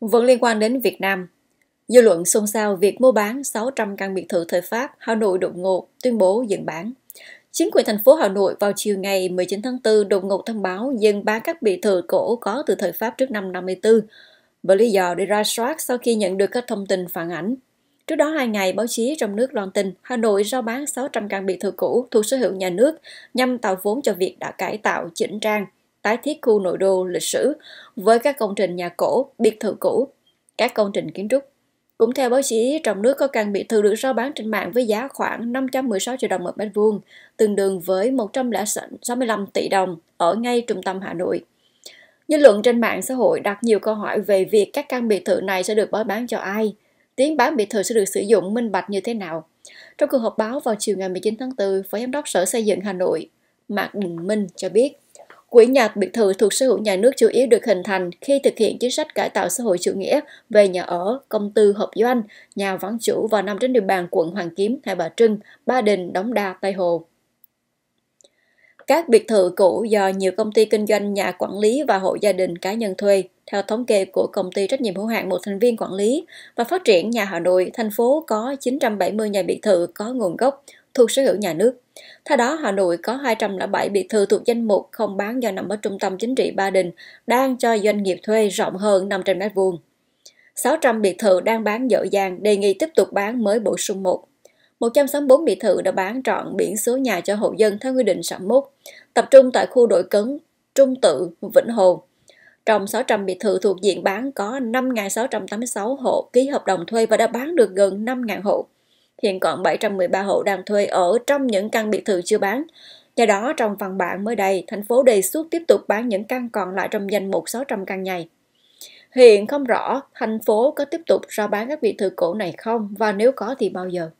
Vẫn liên quan đến Việt Nam, dư luận xôn xao việc mua bán 600 căn biệt thự thời Pháp Hà Nội đột ngột tuyên bố dừng bán. Chính quyền thành phố Hà Nội vào chiều ngày 19 tháng 4 đột ngột thông báo dừng bán các biệt thự cổ có từ thời Pháp trước năm 54 với lý do để ra soát sau khi nhận được các thông tin phản ảnh. Trước đó hai ngày, báo chí trong nước loan tin Hà Nội rao bán 600 căn biệt thự cũ thuộc sở hữu nhà nước nhằm tạo vốn cho việc đã cải tạo, chỉnh trang, tái thiết khu nội đô lịch sử với các công trình nhà cổ, biệt thự cũ, các công trình kiến trúc. Cũng theo báo chí, trong nước có căn biệt thự được rao bán trên mạng với giá khoảng 516 triệu đồng một mét vuông, tương đương với 165 tỷ đồng ở ngay trung tâm Hà Nội. Dư luận trên mạng xã hội đặt nhiều câu hỏi về việc các căn biệt thự này sẽ được bán bán cho ai, tiếng bán biệt thự sẽ được sử dụng minh bạch như thế nào. Trong cuộc họp báo vào chiều ngày 19 tháng 4, Phó Giám đốc Sở Xây dựng Hà Nội Mạc Đình Minh cho biết Quỹ nhà biệt thự thuộc sở hữu nhà nước chủ yếu được hình thành khi thực hiện chính sách cải tạo xã hội chủ nghĩa về nhà ở, công tư hợp doanh, nhà vắng chủ và nằm trên địa bàn quận Hoàng Kiếm, Hai Bà Trưng, Ba Đình, Đống Đa, Tây Hồ. Các biệt thự cũ do nhiều công ty kinh doanh nhà quản lý và hộ gia đình cá nhân thuê, theo thống kê của công ty trách nhiệm hữu hạn một thành viên quản lý và phát triển nhà Hà Nội, thành phố có 970 nhà biệt thự có nguồn gốc thuộc sở hữu nhà nước. Theo đó, Hà Nội có 207 biệt thự thuộc danh mục không bán do nằm ở trung tâm chính trị Ba Đình, đang cho doanh nghiệp thuê rộng hơn 500 m2. 600 biệt thự đang bán dở dàng, đề nghị tiếp tục bán mới bổ sung một. 164 biệt thự đã bán trọn biển số nhà cho hộ dân theo quy định sản 61, tập trung tại khu đội cấn Trung Tự, Vĩnh Hồ. Trong 600 biệt thự thuộc diện bán có 5.686 hộ ký hợp đồng thuê và đã bán được gần 5.000 hộ. Hiện còn 713 hộ đang thuê ở trong những căn biệt thự chưa bán. Do đó, trong văn bản mới đây, thành phố đề xuất tiếp tục bán những căn còn lại trong danh mục 600 căn này. Hiện không rõ thành phố có tiếp tục rao bán các biệt thự cổ này không và nếu có thì bao giờ.